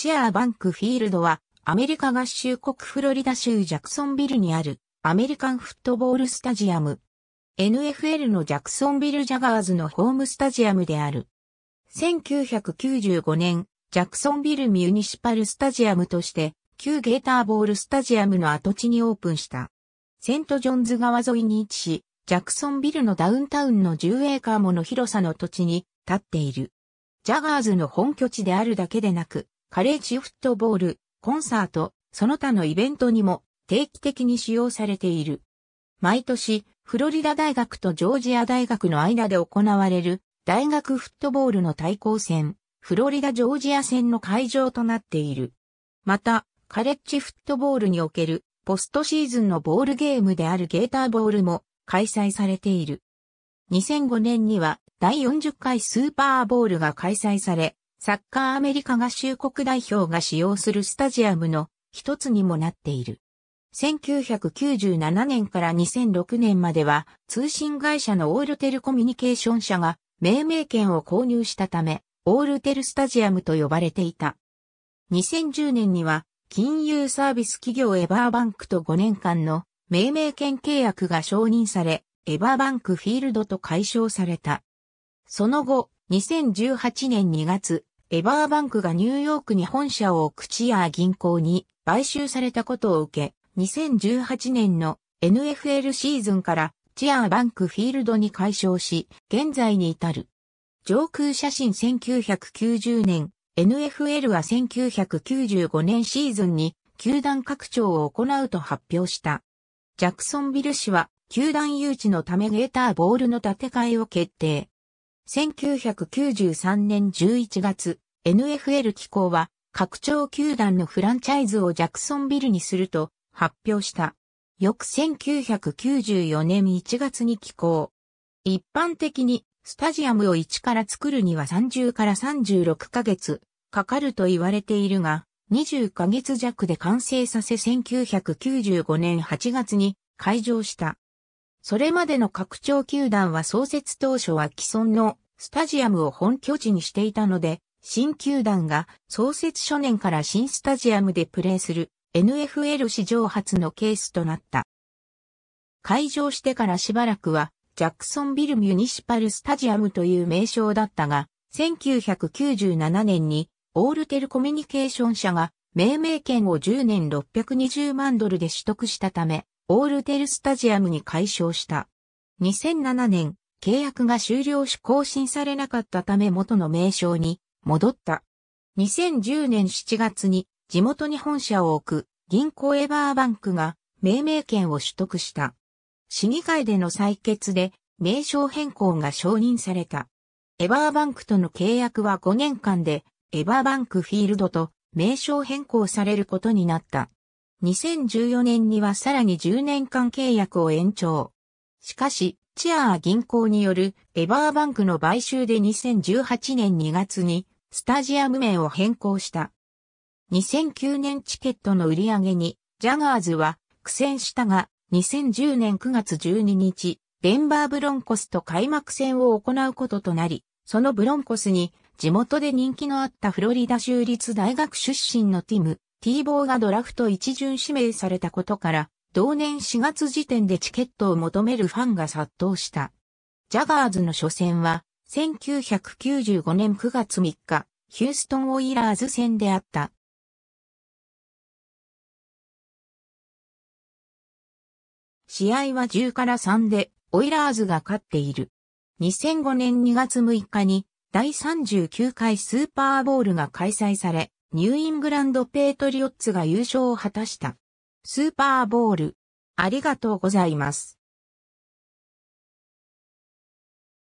チェアーバンクフィールドは、アメリカ合衆国フロリダ州ジャクソンビルにある、アメリカンフットボールスタジアム。NFL のジャクソンビルジャガーズのホームスタジアムである。1995年、ジャクソンビルミュニシパルスタジアムとして、旧ゲーターボールスタジアムの跡地にオープンした。セントジョンズ川沿いに位置し、ジャクソンビルのダウンタウンの10エーカーもの広さの土地に立っている。ジャガーズの本拠地であるだけでなく、カレッジフットボール、コンサート、その他のイベントにも定期的に使用されている。毎年、フロリダ大学とジョージア大学の間で行われる大学フットボールの対抗戦、フロリダ・ジョージア戦の会場となっている。また、カレッジフットボールにおけるポストシーズンのボールゲームであるゲーターボールも開催されている。2005年には第40回スーパーボールが開催され、サッカーアメリカ合衆国代表が使用するスタジアムの一つにもなっている。1997年から2006年までは通信会社のオールテルコミュニケーション社が命名権を購入したため、オールテルスタジアムと呼ばれていた。2010年には金融サービス企業エバーバンクと5年間の命名権契約が承認され、エバーバンクフィールドと解消された。その後、2018年2月、エバーバンクがニューヨークに本社を置くチアー銀行に買収されたことを受け、2018年の NFL シーズンからチアーバンクフィールドに解消し、現在に至る。上空写真1990年、NFL は1995年シーズンに球団拡張を行うと発表した。ジャクソンビル氏は球団誘致のためゲーターボールの建て替えを決定。1993年11月、NFL 機構は、拡張球団のフランチャイズをジャクソンビルにすると発表した。翌1994年1月に寄港。一般的にスタジアムを1から作るには30から36ヶ月かかると言われているが、20ヶ月弱で完成させ1995年8月に開場した。それまでの拡張球団は創設当初は既存のスタジアムを本拠地にしていたので、新球団が創設初年から新スタジアムでプレーする NFL 史上初のケースとなった。開場してからしばらくはジャクソンビルミュニシパルスタジアムという名称だったが、1997年にオールテルコミュニケーション社が命名権を10年620万ドルで取得したため、オールテルスタジアムに解消した。2007年、契約が終了し更新されなかったため元の名称に戻った。2010年7月に地元に本社を置く銀行エバーバンクが命名権を取得した。市議会での採決で名称変更が承認された。エバーバンクとの契約は5年間でエバーバンクフィールドと名称変更されることになった。2014年にはさらに10年間契約を延長。しかし、チアー銀行によるエバーバンクの買収で2018年2月にスタジアム名を変更した。2009年チケットの売り上げにジャガーズは苦戦したが2010年9月12日、デンバーブロンコスと開幕戦を行うこととなり、そのブロンコスに地元で人気のあったフロリダ州立大学出身のティム、ティーボーがドラフト一巡指名されたことから、同年4月時点でチケットを求めるファンが殺到した。ジャガーズの初戦は、1995年9月3日、ヒューストン・オイラーズ戦であった。試合は10から3で、オイラーズが勝っている。2005年2月6日に、第39回スーパーボールが開催され、ニューイングランド・ペートリオッツが優勝を果たした。スーパーボール。ありがとうございます。